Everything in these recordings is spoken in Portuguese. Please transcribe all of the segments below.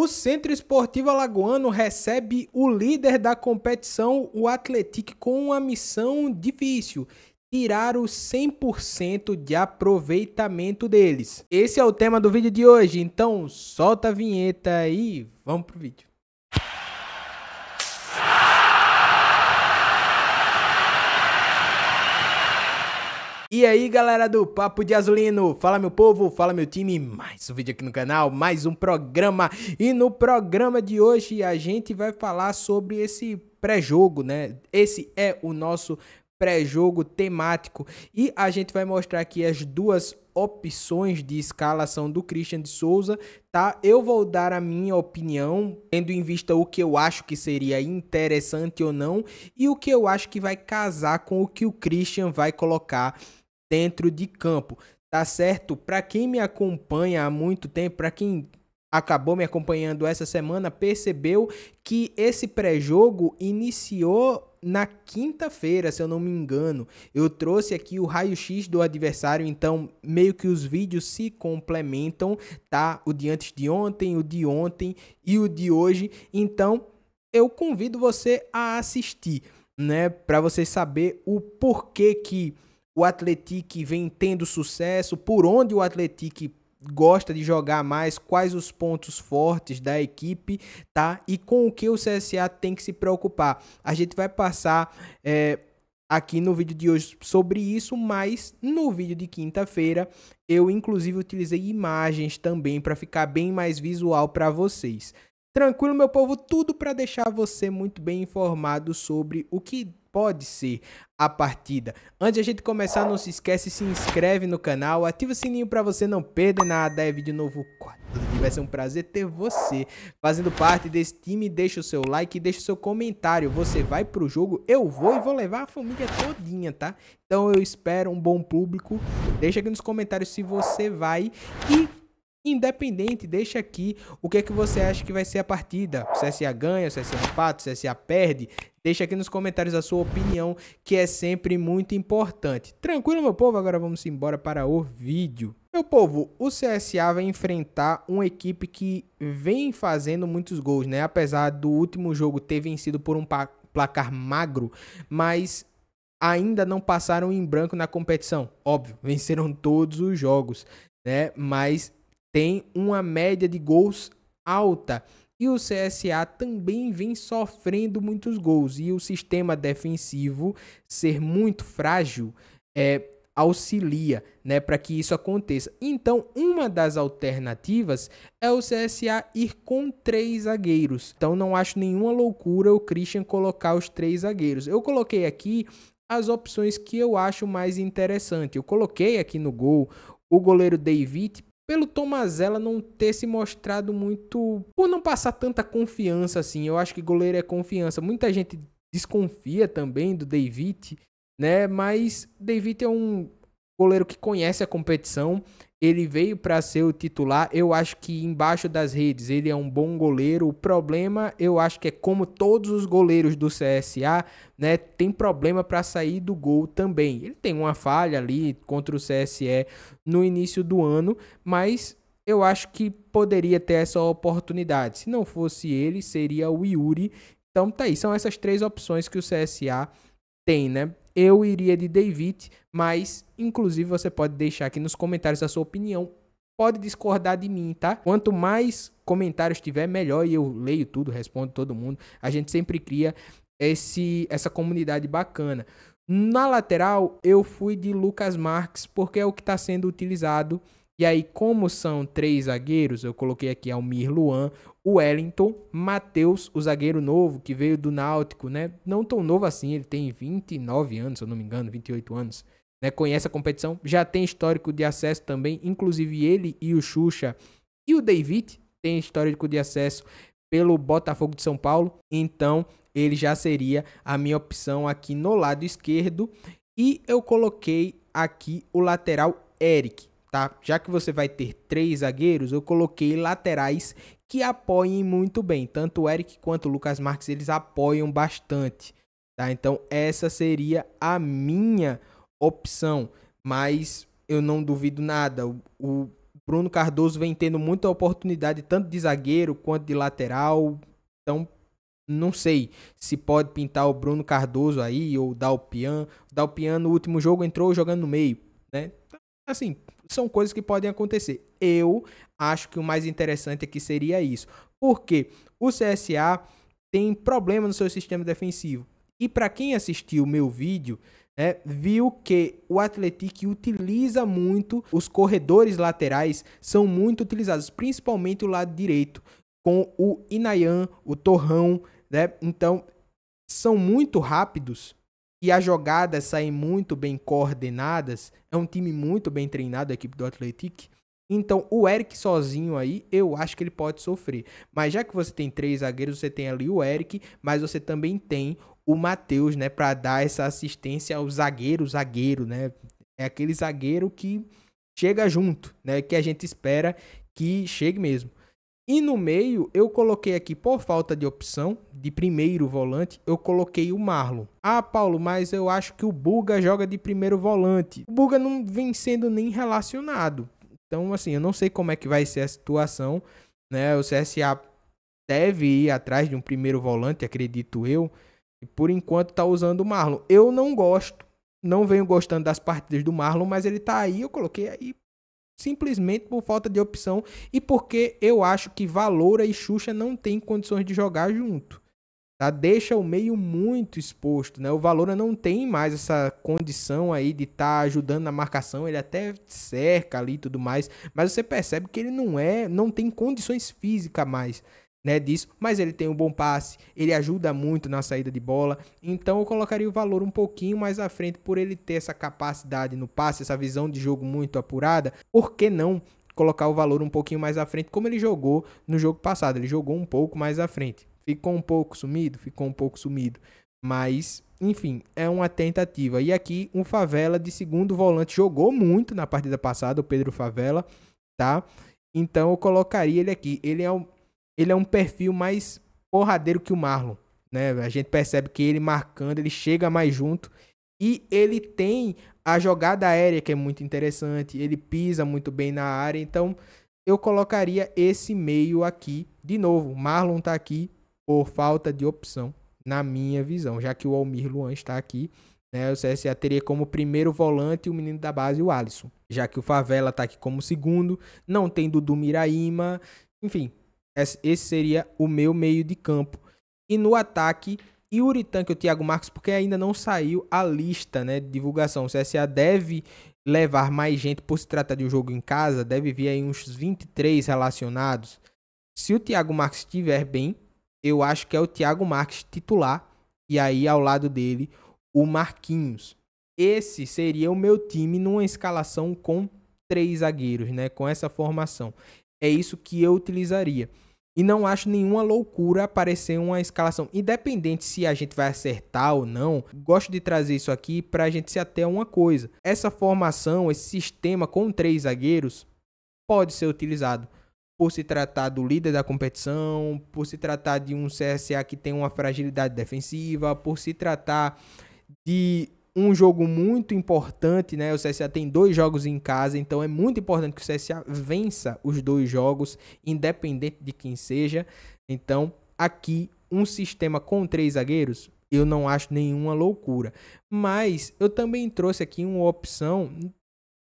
O Centro Esportivo Alagoano recebe o líder da competição, o Atlético, com uma missão difícil: tirar o 100% de aproveitamento deles. Esse é o tema do vídeo de hoje, então solta a vinheta e vamos pro vídeo. E aí galera do Papo de Azulino, fala meu povo, fala meu time, mais um vídeo aqui no canal, mais um programa E no programa de hoje a gente vai falar sobre esse pré-jogo, né? Esse é o nosso pré-jogo temático e a gente vai mostrar aqui as duas opções de escalação do Christian de Souza, tá? Eu vou dar a minha opinião, tendo em vista o que eu acho que seria interessante ou não e o que eu acho que vai casar com o que o Christian vai colocar dentro de campo, tá certo? Para quem me acompanha há muito tempo, para quem acabou me acompanhando essa semana, percebeu que esse pré-jogo iniciou na quinta-feira, se eu não me engano. Eu trouxe aqui o raio-x do adversário, então meio que os vídeos se complementam, tá? O de antes de ontem, o de ontem e o de hoje. Então, eu convido você a assistir, né, para você saber o porquê que o Atletique vem tendo sucesso, por onde o Atletique gosta de jogar mais, quais os pontos fortes da equipe, tá? E com o que o CSA tem que se preocupar. A gente vai passar é, aqui no vídeo de hoje sobre isso, mas no vídeo de quinta-feira eu inclusive utilizei imagens também para ficar bem mais visual para vocês. Tranquilo, meu povo, tudo para deixar você muito bem informado sobre o que pode ser a partida. Antes de a gente começar, não se esquece, se inscreve no canal, ativa o sininho para você não perder nada, é vídeo novo Vai ser um prazer ter você fazendo parte desse time. Deixa o seu like, deixa o seu comentário. Você vai pro jogo, eu vou e vou levar a família todinha, tá? Então eu espero um bom público. Deixa aqui nos comentários se você vai e Independente, deixa aqui o que, é que você acha que vai ser a partida. O CSA é ganha, o CSA empata, o CSA perde. Deixa aqui nos comentários a sua opinião, que é sempre muito importante. Tranquilo, meu povo? Agora vamos embora para o vídeo. Meu povo, o CSA vai enfrentar uma equipe que vem fazendo muitos gols, né? Apesar do último jogo ter vencido por um placar magro, mas ainda não passaram em branco na competição. Óbvio, venceram todos os jogos, né? Mas tem uma média de gols alta e o CSA também vem sofrendo muitos gols e o sistema defensivo ser muito frágil é, auxilia, né, para que isso aconteça. Então, uma das alternativas é o CSA ir com três zagueiros. Então, não acho nenhuma loucura o Christian colocar os três zagueiros. Eu coloquei aqui as opções que eu acho mais interessante. Eu coloquei aqui no gol o goleiro David pelo Tomazella não ter se mostrado muito. por não passar tanta confiança assim. Eu acho que goleiro é confiança. Muita gente desconfia também do David, né? Mas David é um goleiro que conhece a competição. Ele veio para ser o titular. Eu acho que embaixo das redes ele é um bom goleiro. O problema, eu acho que é como todos os goleiros do CSA, né, tem problema para sair do gol também. Ele tem uma falha ali contra o CSE no início do ano, mas eu acho que poderia ter essa oportunidade. Se não fosse ele, seria o Yuri. Então tá aí, são essas três opções que o CSA tem, né? eu iria de David, mas inclusive você pode deixar aqui nos comentários a sua opinião. Pode discordar de mim, tá? Quanto mais comentários tiver, melhor. E eu leio tudo, respondo todo mundo. A gente sempre cria esse, essa comunidade bacana. Na lateral, eu fui de Lucas Marques, porque é o que está sendo utilizado e aí, como são três zagueiros, eu coloquei aqui Almir Luan, o Wellington, Matheus, o zagueiro novo que veio do Náutico, né? Não tão novo assim, ele tem 29 anos, se eu não me engano, 28 anos. Né? Conhece a competição, já tem histórico de acesso também, inclusive ele e o Xuxa e o David tem histórico de acesso pelo Botafogo de São Paulo. Então, ele já seria a minha opção aqui no lado esquerdo. E eu coloquei aqui o lateral Eric tá? Já que você vai ter três zagueiros, eu coloquei laterais que apoiem muito bem. Tanto o Eric quanto o Lucas Marques, eles apoiam bastante, tá? Então essa seria a minha opção, mas eu não duvido nada. O, o Bruno Cardoso vem tendo muita oportunidade, tanto de zagueiro quanto de lateral. Então, não sei se pode pintar o Bruno Cardoso aí ou dar o Dalpian. O Dalpian no último jogo entrou jogando no meio, né? Então, assim, são coisas que podem acontecer. Eu acho que o mais interessante aqui seria isso. Porque o CSA tem problema no seu sistema defensivo. E para quem assistiu o meu vídeo, né, viu que o Atlético utiliza muito, os corredores laterais são muito utilizados, principalmente o lado direito, com o Inayan, o Torrão, né? Então, são muito rápidos e as jogadas saem muito bem coordenadas. É um time muito bem treinado, a equipe do Atlético. Então, o Eric sozinho aí, eu acho que ele pode sofrer. Mas já que você tem três zagueiros, você tem ali o Eric, mas você também tem o Matheus, né, para dar essa assistência ao zagueiro, zagueiro, né? É aquele zagueiro que chega junto, né, que a gente espera que chegue mesmo. E no meio, eu coloquei aqui, por falta de opção, de primeiro volante, eu coloquei o Marlon. Ah, Paulo, mas eu acho que o Buga joga de primeiro volante. O Buga não vem sendo nem relacionado. Então, assim, eu não sei como é que vai ser a situação. Né? O CSA deve ir atrás de um primeiro volante, acredito eu. E por enquanto tá usando o Marlon. Eu não gosto. Não venho gostando das partidas do Marlon, mas ele tá aí, eu coloquei aí simplesmente por falta de opção e porque eu acho que Valora e Xuxa não têm condições de jogar junto. Tá? Deixa o meio muito exposto, né? O Valora não tem mais essa condição aí de estar tá ajudando na marcação, ele até cerca ali e tudo mais, mas você percebe que ele não é, não tem condições físicas mais né, disso, mas ele tem um bom passe, ele ajuda muito na saída de bola, então eu colocaria o valor um pouquinho mais à frente por ele ter essa capacidade no passe, essa visão de jogo muito apurada, por que não colocar o valor um pouquinho mais à frente como ele jogou no jogo passado, ele jogou um pouco mais à frente, ficou um pouco sumido, ficou um pouco sumido, mas enfim, é uma tentativa. E aqui um Favela de segundo volante jogou muito na partida passada, o Pedro Favela, tá? Então eu colocaria ele aqui. Ele é um, ele é um perfil mais porradeiro que o Marlon. Né? A gente percebe que ele marcando, ele chega mais junto. E ele tem a jogada aérea que é muito interessante, ele pisa muito bem na área, então eu colocaria esse meio aqui de novo. Marlon está aqui por falta de opção, na minha visão, já que o Almir Luan está aqui, né? O CSA teria como primeiro volante o menino da base, o Alisson, já que o Favela está aqui como segundo, não tem Dudu Miraíma, enfim, esse seria o meu meio de campo. E no ataque, Yuri Tanque e o Thiago Marcos, porque ainda não saiu a lista né, de divulgação. O CSA deve levar mais gente por se tratar de um jogo em casa, deve vir aí uns 23 relacionados. Se o Thiago Marcos estiver bem, eu acho que é o Thiago Marques titular e aí ao lado dele o Marquinhos. Esse seria o meu time numa escalação com três zagueiros, né, com essa formação. É isso que eu utilizaria. E não acho nenhuma loucura aparecer uma escalação, independente se a gente vai acertar ou não. Gosto de trazer isso aqui para a gente se ater a uma coisa. Essa formação, esse sistema com três zagueiros pode ser utilizado por se tratar do líder da competição, por se tratar de um CSA que tem uma fragilidade defensiva, por se tratar de um jogo muito importante, né? O CSA tem dois jogos em casa, então é muito importante que o CSA vença os dois jogos, independente de quem seja. Então, aqui, um sistema com três zagueiros, eu não acho nenhuma loucura. Mas eu também trouxe aqui uma opção.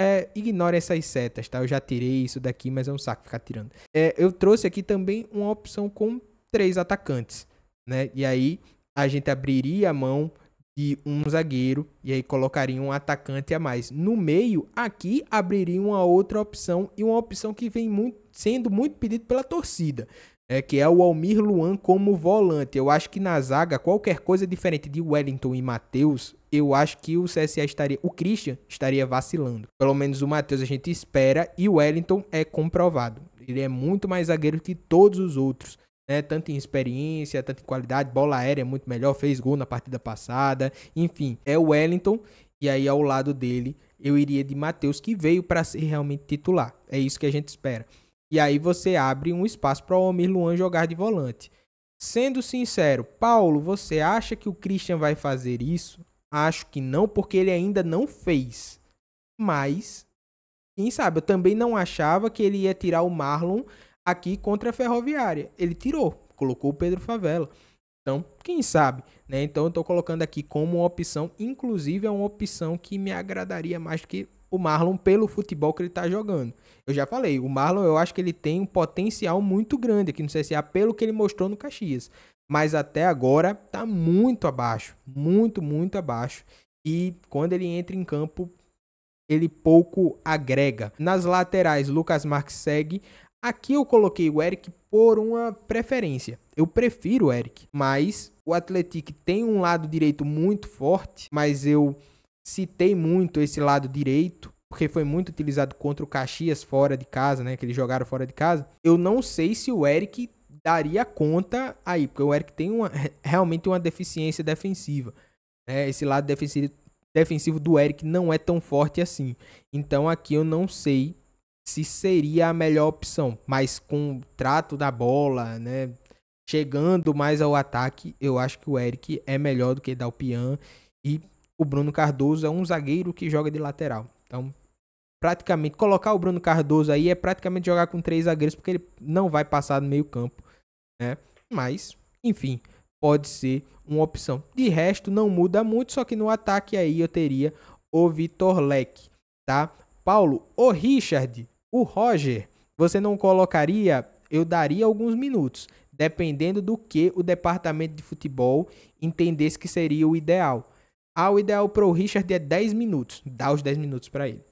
É, ignore essas setas, tá? Eu já tirei isso daqui, mas é um saco ficar tirando. É, eu trouxe aqui também uma opção com três atacantes, né? E aí a gente abriria a mão de um zagueiro e aí colocaria um atacante a mais. No meio, aqui abriria uma outra opção e uma opção que vem muito, sendo muito pedido pela torcida, é que é o Almir Luan como volante. Eu acho que na zaga qualquer coisa diferente de Wellington e Matheus, eu acho que o CSA estaria, o Christian estaria vacilando. Pelo menos o Matheus a gente espera e o Wellington é comprovado. Ele é muito mais zagueiro que todos os outros né? Tanto em experiência, tanto em qualidade, bola aérea é muito melhor, fez gol na partida passada, enfim, é o Wellington e aí ao lado dele eu iria de Matheus que veio para ser realmente titular. É isso que a gente espera. E aí você abre um espaço para o Omir Luan jogar de volante. Sendo sincero, Paulo, você acha que o Christian vai fazer isso? Acho que não, porque ele ainda não fez. Mas quem sabe, eu também não achava que ele ia tirar o Marlon aqui contra a Ferroviária. Ele tirou, colocou o Pedro Favela. Então, quem sabe, né? Então eu estou colocando aqui como opção, inclusive é uma opção que me agradaria mais que o Marlon pelo futebol que ele está jogando. Eu já falei, o Marlon eu acho que ele tem um potencial muito grande aqui no CSA pelo que ele mostrou no Caxias, mas até agora está muito abaixo, muito muito abaixo. E quando ele entra em campo, ele pouco agrega. Nas laterais, Lucas Marques segue Aqui eu coloquei o Eric por uma preferência. Eu prefiro o Eric, mas o Atlético tem um lado direito muito forte, mas eu citei muito esse lado direito, porque foi muito utilizado contra o Caxias fora de casa, né? Que eles jogaram fora de casa. Eu não sei se o Eric daria conta aí, porque o Eric tem uma, realmente uma deficiência defensiva. Né? Esse lado defensivo, defensivo do Eric não é tão forte assim. Então aqui eu não sei se seria a melhor opção, mas com o trato da bola, né, chegando mais ao ataque, eu acho que o Eric é melhor do que Dalpian e o Bruno Cardoso é um zagueiro que joga de lateral. Então, praticamente colocar o Bruno Cardoso aí é praticamente jogar com três zagueiros porque ele não vai passar no meio-campo, né? Mas, enfim, pode ser uma opção. De resto, não muda muito, só que no ataque aí eu teria o Vitor Leque, tá? Paulo, o Richard o Roger, você não colocaria, eu daria alguns minutos, dependendo do que o departamento de futebol entendesse que seria o ideal. Ah, o ideal para o Richard é 10 minutos, dá os 10 minutos para ele.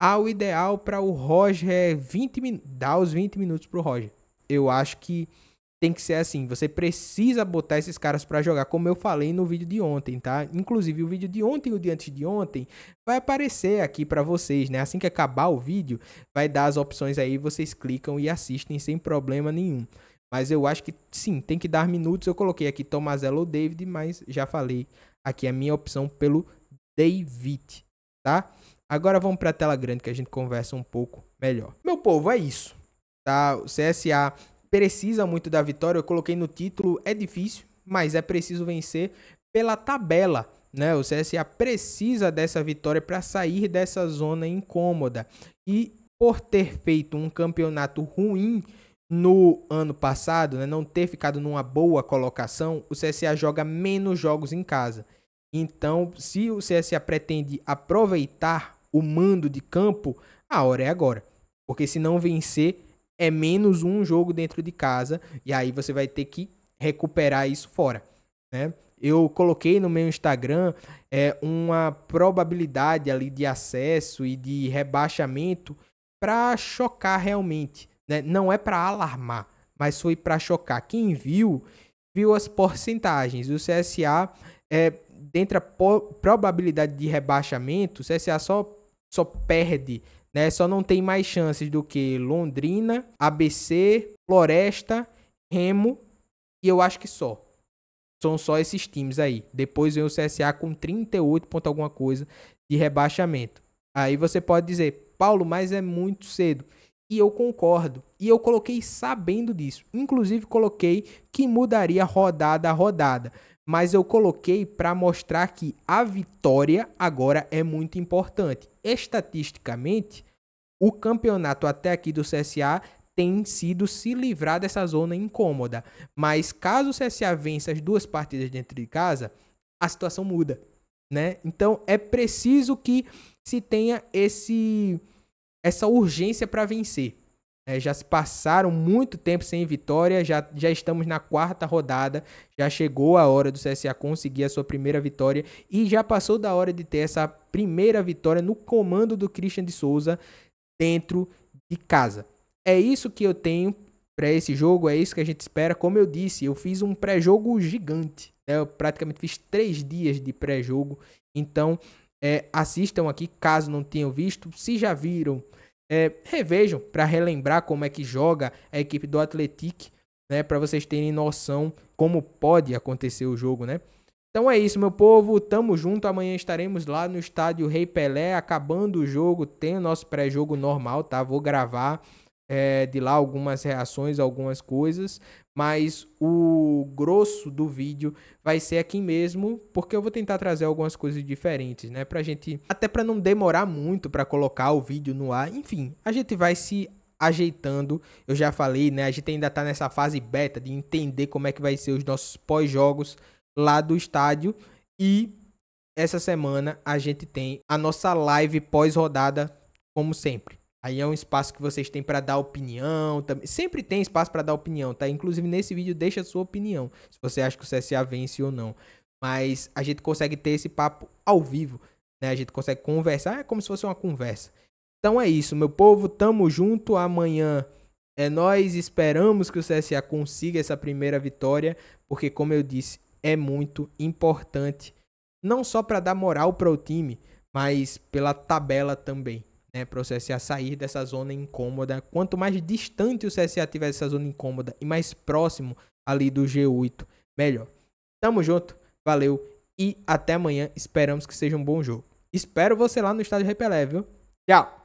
Ah, o ideal para o Roger é 20 minutos, dá os 20 minutos para o Roger. Eu acho que tem que ser assim, você precisa botar esses caras para jogar, como eu falei no vídeo de ontem, tá? Inclusive o vídeo de ontem e o de antes de ontem vai aparecer aqui para vocês, né? Assim que acabar o vídeo, vai dar as opções aí, vocês clicam e assistem sem problema nenhum. Mas eu acho que sim, tem que dar minutos. Eu coloquei aqui Tomazello ou David, mas já falei aqui a minha opção pelo David, tá? Agora vamos para a tela grande que a gente conversa um pouco melhor. Meu povo, é isso. Tá? O CSA precisa muito da vitória. Eu coloquei no título, é difícil, mas é preciso vencer pela tabela. Né? O CSA precisa dessa vitória para sair dessa zona incômoda. E por ter feito um campeonato ruim no ano passado, né? não ter ficado numa boa colocação, o CSA joga menos jogos em casa. Então, se o CSA pretende aproveitar o mando de campo, a hora é agora. Porque se não vencer, é menos um jogo dentro de casa, e aí você vai ter que recuperar isso fora, né? Eu coloquei no meu Instagram é, uma probabilidade ali de acesso e de rebaixamento para chocar realmente, né? Não é para alarmar, mas foi para chocar. Quem viu, viu as porcentagens. O CSA é, dentro da probabilidade de rebaixamento, o CSA só, só perde né? Só não tem mais chances do que Londrina, ABC, Floresta, Remo e eu acho que só. São só esses times aí. Depois vem o CSA com 38 ponto alguma coisa de rebaixamento. Aí você pode dizer, Paulo, mas é muito cedo. E eu concordo. E eu coloquei sabendo disso. Inclusive coloquei que mudaria rodada a rodada mas eu coloquei para mostrar que a vitória agora é muito importante. Estatisticamente, o campeonato até aqui do CSA tem sido se livrar dessa zona incômoda, mas caso o CSA vença as duas partidas dentro de casa, a situação muda, né? Então é preciso que se tenha esse essa urgência para vencer. É, já se passaram muito tempo sem vitória, já, já estamos na quarta rodada, já chegou a hora do CSA conseguir a sua primeira vitória e já passou da hora de ter essa primeira vitória no comando do Christian de Souza dentro de casa. É isso que eu tenho para esse jogo, é isso que a gente espera. Como eu disse, eu fiz um pré-jogo gigante, né? eu praticamente fiz três dias de pré-jogo, então é, assistam aqui caso não tenham visto, se já viram é, revejam para relembrar como é que joga a equipe do Atlético, né? Para vocês terem noção como pode acontecer o jogo, né? Então é isso, meu povo. Tamo junto. Amanhã estaremos lá no estádio Rei Pelé, acabando o jogo. Tem o nosso pré-jogo normal, tá? Vou gravar é, de lá algumas reações, algumas coisas, mas o grosso do vídeo vai ser aqui mesmo, porque eu vou tentar trazer algumas coisas diferentes, né, pra gente até para não demorar muito para colocar o vídeo no ar. Enfim, a gente vai se ajeitando. Eu já falei, né, a gente ainda tá nessa fase beta de entender como é que vai ser os nossos pós-jogos lá do estádio e essa semana a gente tem a nossa live pós-rodada como sempre. Aí é um espaço que vocês têm para dar opinião. Também. Sempre tem espaço para dar opinião, tá? Inclusive nesse vídeo deixa a sua opinião, se você acha que o CSA vence ou não. Mas a gente consegue ter esse papo ao vivo, né? A gente consegue conversar, é como se fosse uma conversa. Então é isso, meu povo, tamo junto amanhã. É nós esperamos que o CSA consiga essa primeira vitória, porque como eu disse, é muito importante, não só para dar moral para o time, mas pela tabela também né, para o CSA sair dessa zona incômoda. Quanto mais distante o CSA tiver dessa zona incômoda e mais próximo ali do G8, melhor. Tamo junto, valeu e até amanhã. Esperamos que seja um bom jogo. Espero você lá no estádio Repelé, viu? Tchau!